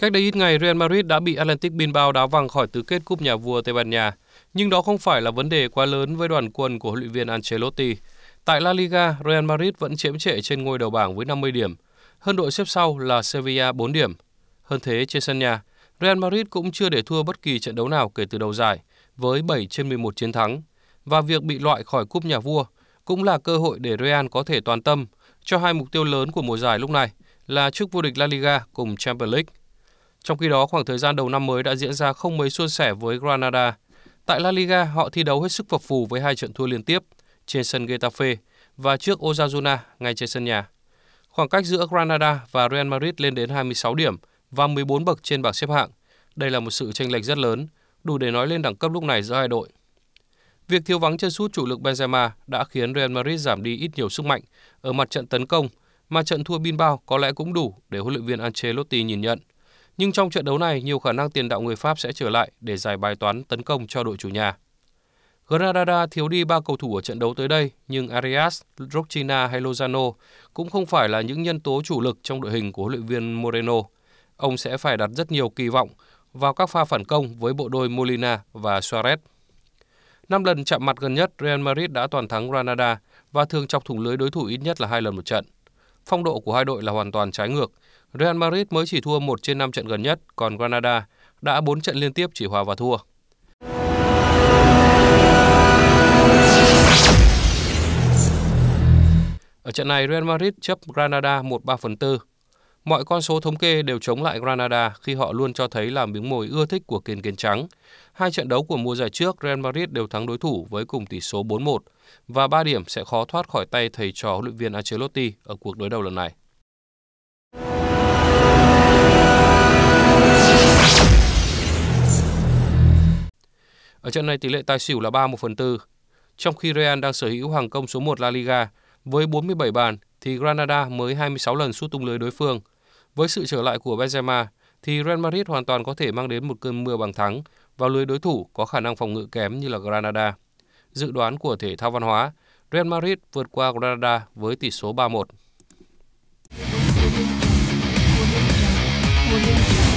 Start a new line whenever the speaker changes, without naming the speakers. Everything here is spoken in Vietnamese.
Cách đây ít ngày, Real Madrid đã bị Atlantic Bilbao đá văng khỏi tứ kết Cúp Nhà vua Tây Ban Nha, nhưng đó không phải là vấn đề quá lớn với đoàn quân của huấn luyện viên Ancelotti. Tại La Liga, Real Madrid vẫn chiếm trệ trên ngôi đầu bảng với 50 điểm, hơn đội xếp sau là Sevilla 4 điểm. Hơn thế, trên sân nhà, Real Madrid cũng chưa để thua bất kỳ trận đấu nào kể từ đầu giải, với 7 trên 11 chiến thắng. Và việc bị loại khỏi cúp nhà vua cũng là cơ hội để Real có thể toàn tâm cho hai mục tiêu lớn của mùa giải lúc này là chức vô địch La Liga cùng Champions League. Trong khi đó, khoảng thời gian đầu năm mới đã diễn ra không mấy suôn sẻ với Granada. Tại La Liga, họ thi đấu hết sức phập phù với hai trận thua liên tiếp trên sân Getafe và trước Osasuna ngay trên sân nhà. Khoảng cách giữa Granada và Real Madrid lên đến 26 điểm và 14 bậc trên bảng xếp hạng. Đây là một sự chênh lệch rất lớn, đủ để nói lên đẳng cấp lúc này giữa hai đội. Việc thiếu vắng chân sút chủ lực Benzema đã khiến Real Madrid giảm đi ít nhiều sức mạnh ở mặt trận tấn công, mà trận thua Bilbao có lẽ cũng đủ để huấn luyện viên Ancelotti nhìn nhận. Nhưng trong trận đấu này, nhiều khả năng tiền đạo người Pháp sẽ trở lại để giải bài toán tấn công cho đội chủ nhà. Granada thiếu đi ba cầu thủ ở trận đấu tới đây, nhưng Arias, Rochina hay Lozano cũng không phải là những nhân tố chủ lực trong đội hình của huấn luyện viên Moreno. Ông sẽ phải đặt rất nhiều kỳ vọng vào các pha phản công với bộ đôi Molina và Suarez. Năm lần chạm mặt gần nhất, Real Madrid đã toàn thắng Granada và thường chọc thủng lưới đối thủ ít nhất là hai lần một trận. Phong độ của hai đội là hoàn toàn trái ngược – Real Madrid mới chỉ thua 1 trên 5 trận gần nhất, còn Granada đã 4 trận liên tiếp chỉ hòa và thua. Ở trận này, Real Madrid chấp Granada 1-3 phần 4. Mọi con số thống kê đều chống lại Granada khi họ luôn cho thấy là miếng mồi ưa thích của kiên kiền trắng. Hai trận đấu của mùa giải trước, Real Madrid đều thắng đối thủ với cùng tỷ số 4-1 và 3 điểm sẽ khó thoát khỏi tay thầy trò huấn luyện viên Ancelotti ở cuộc đối đầu lần này. trận này tỷ lệ tài xỉu là 3-1 phần 4. Trong khi Real đang sở hữu hàng công số 1 La Liga với 47 bàn thì Granada mới 26 lần sút tung lưới đối phương. Với sự trở lại của Benzema thì Real Madrid hoàn toàn có thể mang đến một cơn mưa bằng thắng vào lưới đối thủ có khả năng phòng ngự kém như là Granada. Dự đoán của thể thao văn hóa, Real Madrid vượt qua Granada với tỷ số 3-1.